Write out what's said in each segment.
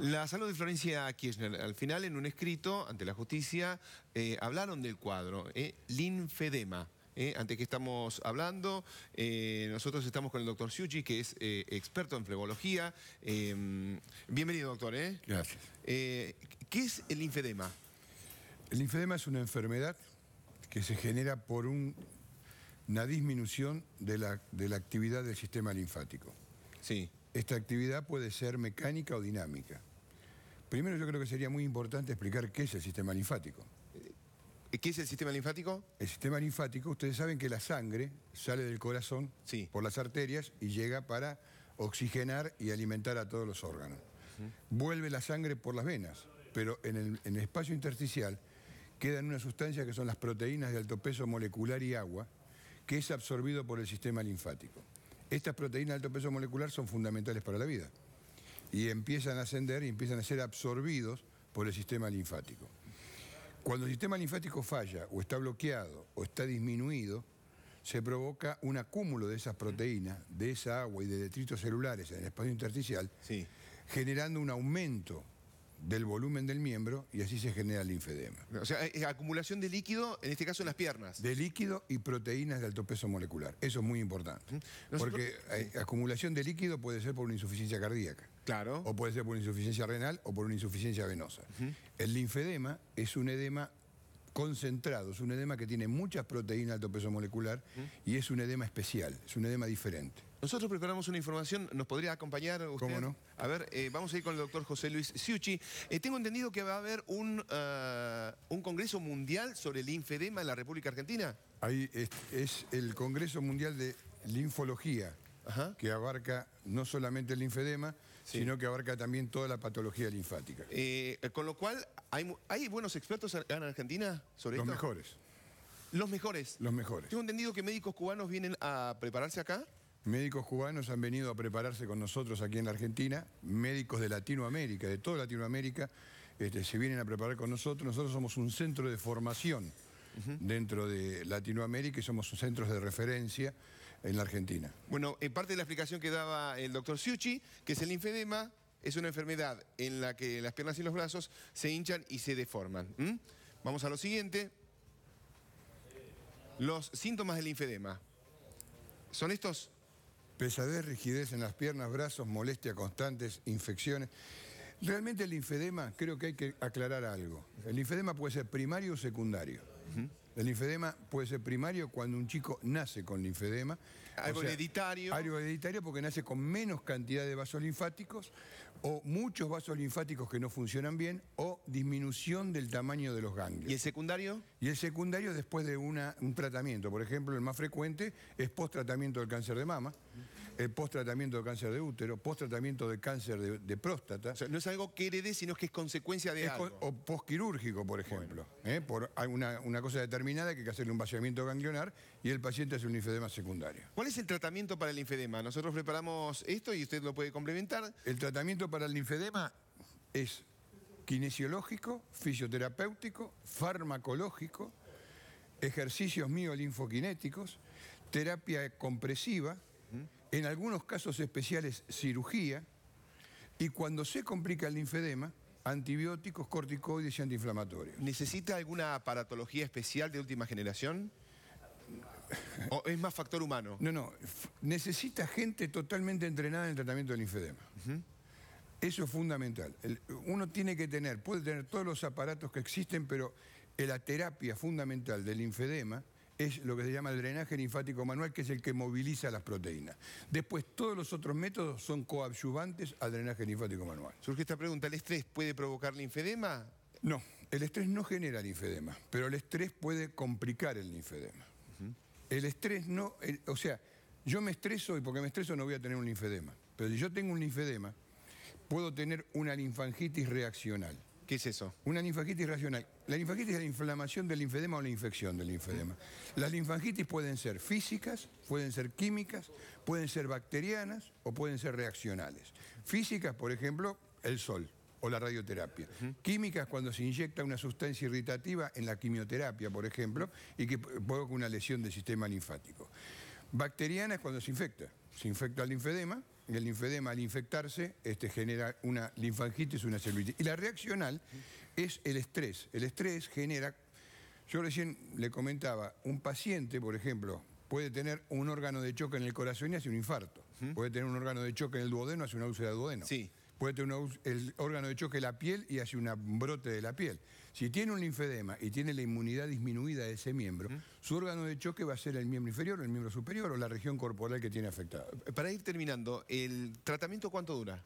La salud de Florencia Kirchner, al final en un escrito ante la justicia, eh, hablaron del cuadro, eh, linfedema. Eh, ante que estamos hablando. Eh, nosotros estamos con el doctor Siuchi, que es experto en flebología. bienvenido, doctor. Gracias. ¿Qué es el linfedema? El linfedema es una enfermedad que se genera por una disminución de la, de la actividad del sistema linfático. Sí. Esta actividad puede ser mecánica o dinámica. Primero yo creo que sería muy importante explicar qué es el sistema linfático. Eh, ¿Qué es el sistema linfático? El sistema linfático, ustedes saben que la sangre sale del corazón por las arterias y llega para oxigenar y alimentar a todos los órganos. Vuelve la sangre por las venas, pero en el, en el espacio intersticial quedan una sustancia que son las proteínas de alto peso molecular y agua, que es absorbido por el sistema linfático. Estas proteínas de alto peso molecular son fundamentales para la vida y empiezan a ascender y empiezan a ser absorbidos por el sistema linfático. Cuando el sistema linfático falla o está bloqueado o está disminuido, se provoca un acúmulo de esas proteínas, de esa agua y de detritos celulares en el espacio intersticial, generando un aumento del volumen del miembro y así se genera el linfedema. O sea, es acumulación de líquido, en este caso en las piernas. De líquido y proteínas de alto peso molecular. Eso es muy importante. Porque eh, acumulación de líquido puede ser por una insuficiencia cardíaca. Claro. O puede ser por una insuficiencia renal o por una insuficiencia venosa. El linfedema es un edema concentrado, es un edema que tiene muchas proteínas de alto peso molecular y es un edema especial, es un edema diferente. Nosotros preparamos una información, ¿nos podría acompañar usted? ¿Cómo no? A ver, eh, vamos a ir con el doctor José Luis Ciuchi. Eh, tengo entendido que va a haber un, eh, un congreso mundial sobre el linfedema en la República Argentina. Ahí es, el Congreso Mundial de Linfología, que abarca no solamente el linfedema, sino que abarca también toda la patología linfática. con lo cual, ¿hay, ¿hay, buenos expertos en Argentina sobre esto? Los mejores. Los mejores. Los mejores. Tengo entendido que médicos cubanos vienen a prepararse acá. Médicos cubanos han venido a prepararse con nosotros aquí en la Argentina, médicos de Latinoamérica, de toda Latinoamérica, este, se vienen a preparar con nosotros. Nosotros somos un centro de formación dentro de Latinoamérica y somos centros de referencia en la Argentina. Bueno, en eh, parte de la explicación que daba el doctor Ciucci, que es el linfedema, es una enfermedad en la que las piernas y los brazos se hinchan y se deforman. Vamos a lo siguiente. Los síntomas del linfedema. ¿Son estos? Pesadez, rigidez en las piernas, brazos, molestias constantes, infecciones. Realmente el linfedema creo que hay que aclarar algo. El linfedema puede ser primario o secundario. El linfedema puede ser primario cuando un chico nace con linfedema algo hereditario. Algo hereditario porque nace con menos cantidad de vasos linfáticos o muchos vasos linfáticos que no funcionan bien o disminución del tamaño de los ganglios. ¿Y el secundario? Y el secundario después de un tratamiento. Por ejemplo, el más frecuente es post-tratamiento del cáncer de mama, el eh, post-tratamiento del cáncer de útero, post-tratamiento del cáncer de, próstata. O sea, no es algo que herede, sino que es consecuencia de algo. O post-quirúrgico, por ejemplo. ¿eh? Por una, una cosa determinada que hay que hacerle un vaciamiento ganglionar y el paciente hace un linfedema secundario. ¿Cuál es el tratamiento para el linfedema? Nosotros preparamos esto y usted lo puede complementar. El tratamiento para el linfedema es kinesiológico, fisioterapéutico, farmacológico, ejercicios miolinfoquinéticos, terapia compresiva, en algunos casos especiales cirugía, y cuando se complica el linfedema, antibióticos, corticoides y antiinflamatorios. ¿Necesita alguna aparatología especial de última generación? es más factor humano? No, no. Necesita gente totalmente entrenada en el tratamiento del linfedema. Eso es fundamental. uno tiene que tener, puede tener todos los aparatos que existen, pero la terapia fundamental del linfedema es lo que se llama el drenaje linfático manual, que es el que moviliza las proteínas. Después, todos los otros métodos son coadyuvantes al drenaje linfático manual. Surge esta pregunta, ¿el estrés puede provocar linfedema? No, el estrés no genera linfedema, pero el estrés puede complicar el linfedema. El estrés no, o sea, yo me estreso y porque me estreso no voy a tener un linfedema. Pero si yo tengo un linfedema, puedo tener una linfangitis reaccional. ¿Qué es eso? Una linfangitis reaccional. La linfangitis es la inflamación del linfedema o la infección del linfedema. Las linfangitis pueden ser físicas, pueden ser químicas, pueden ser bacterianas o pueden ser reaccionales. Físicas, por ejemplo, el sol o la radioterapia. Química es Químicas cuando se inyecta una sustancia irritativa en la quimioterapia, por ejemplo, y que provoca una lesión del sistema linfático. Bacteriana es cuando se infecta. Se infecta el linfedema, y el linfedema al infectarse este, genera una linfangitis, una celulitis. Y la reaccional es el estrés. El estrés genera... Yo recién le comentaba, un paciente, por ejemplo, puede tener un órgano de choque en el corazón y hace un infarto. Puede tener un órgano de choque en el duodeno, hace una úlcera de duodeno. Sí puede tener el órgano de choque la piel y hace un brote de la piel. Si tiene un linfedema y tiene la inmunidad disminuida de ese miembro, su órgano de choque va a ser el miembro inferior, el miembro superior o la región corporal que tiene afectada. Para ir terminando, ¿el tratamiento cuánto dura?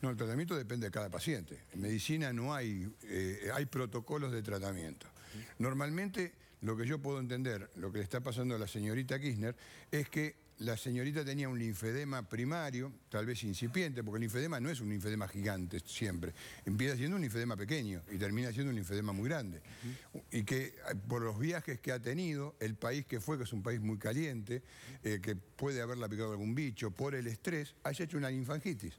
No, el tratamiento depende de cada paciente. En medicina no hay, eh, hay protocolos de tratamiento. Normalmente, lo que yo puedo entender, lo que le está pasando a la señorita Kirchner, es que la señorita tenía un linfedema primario, tal vez incipiente, porque el linfedema no es un linfedema gigante siempre. Empieza siendo un linfedema pequeño y termina siendo un linfedema muy grande. Y que eh, por los viajes que ha tenido, el país que fue, que es un país muy caliente, eh, que puede haberla picado algún bicho, por el estrés, haya hecho una linfangitis.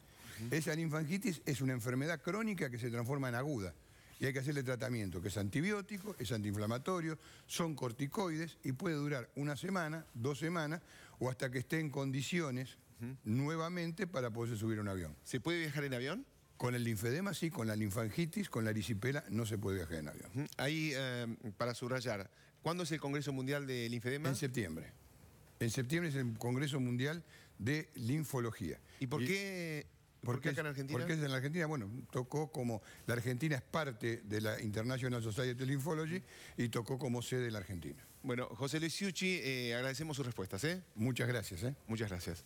Esa linfangitis es una enfermedad crónica que se transforma en aguda y hay que hacerle tratamiento, que es antibiótico, es antiinflamatorio, son corticoides y puede durar una semana, dos semanas o hasta que esté en condiciones nuevamente para poder subir a un avión. ¿Se puede viajar en avión? Con el linfedema sí, con la linfangitis, con la erisipela no se puede viajar en avión. Ahí, eh, para subrayar, ¿cuándo es el Congreso Mundial del Linfedema? En septiembre. En septiembre es el Congreso Mundial de Linfología. ¿Y por qué ¿Por qué Porque es en la Argentina, bueno, tocó como... La Argentina es parte de la International Society of Lymphology y tocó como sede en la Argentina. Bueno, José Luis Ciucci, eh, agradecemos sus respuestas, ¿eh? Muchas gracias, ¿eh? Muchas gracias.